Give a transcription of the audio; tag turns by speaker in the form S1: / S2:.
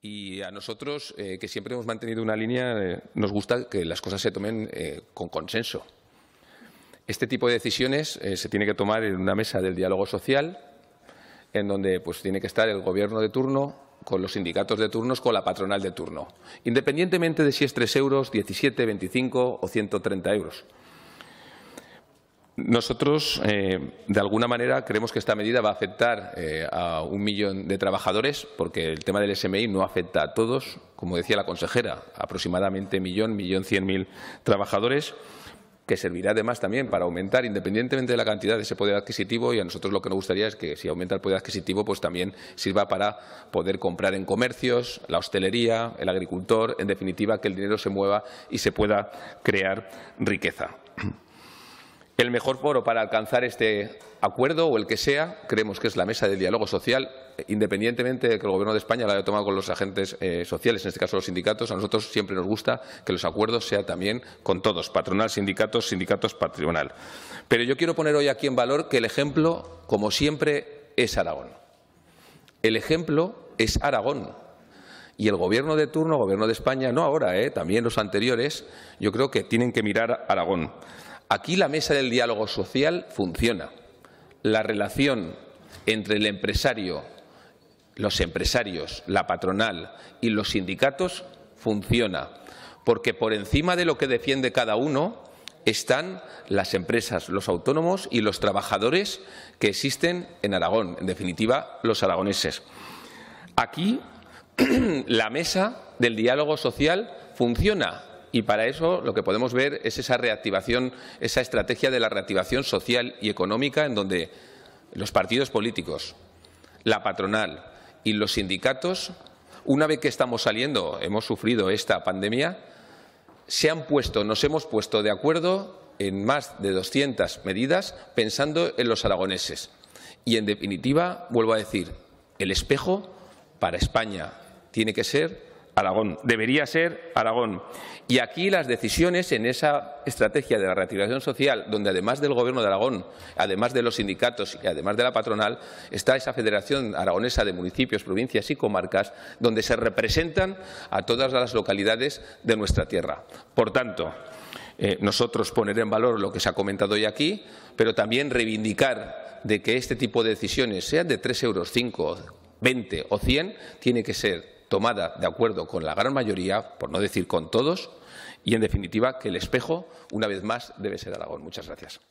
S1: Y a nosotros, eh, que siempre hemos mantenido una línea, eh, nos gusta que las cosas se tomen eh, con consenso. Este tipo de decisiones se tiene que tomar en una mesa del diálogo social, en donde pues, tiene que estar el gobierno de turno, con los sindicatos de turnos, con la patronal de turno, independientemente de si es 3 euros, 17, 25 o 130 euros. Nosotros, eh, de alguna manera, creemos que esta medida va a afectar eh, a un millón de trabajadores, porque el tema del SMI no afecta a todos, como decía la consejera, aproximadamente millón, millón cien mil trabajadores que servirá además también para aumentar, independientemente de la cantidad, de ese poder adquisitivo. Y a nosotros lo que nos gustaría es que si aumenta el poder adquisitivo, pues también sirva para poder comprar en comercios, la hostelería, el agricultor, en definitiva, que el dinero se mueva y se pueda crear riqueza. El mejor foro para alcanzar este acuerdo o el que sea, creemos que es la mesa de diálogo social, independientemente de que el Gobierno de España la haya tomado con los agentes eh, sociales, en este caso los sindicatos, a nosotros siempre nos gusta que los acuerdos sean también con todos, patronal, sindicatos, sindicatos, patronal. Pero yo quiero poner hoy aquí en valor que el ejemplo, como siempre, es Aragón. El ejemplo es Aragón. Y el gobierno de turno, gobierno de España, no ahora, eh, también los anteriores, yo creo que tienen que mirar Aragón. Aquí la mesa del diálogo social funciona. La relación entre el empresario, los empresarios, la patronal y los sindicatos funciona, porque por encima de lo que defiende cada uno están las empresas, los autónomos y los trabajadores que existen en Aragón, en definitiva, los aragoneses. Aquí la mesa del diálogo social funciona y para eso lo que podemos ver es esa reactivación, esa estrategia de la reactivación social y económica en donde los partidos políticos, la patronal y los sindicatos, una vez que estamos saliendo, hemos sufrido esta pandemia, se han puesto, nos hemos puesto de acuerdo en más de 200 medidas pensando en los aragoneses. Y en definitiva, vuelvo a decir, el espejo para España tiene que ser Aragón. Debería ser Aragón. Y aquí las decisiones en esa estrategia de la reactivación social, donde además del Gobierno de Aragón, además de los sindicatos y además de la patronal, está esa Federación Aragonesa de Municipios, Provincias y Comarcas, donde se representan a todas las localidades de nuestra tierra. Por tanto, eh, nosotros poner en valor lo que se ha comentado hoy aquí, pero también reivindicar de que este tipo de decisiones, sean de 3 euros, 5, 20 o 100, tiene que ser tomada de acuerdo con la gran mayoría, por no decir con todos, y en definitiva que el espejo, una vez más, debe ser Aragón. Muchas gracias.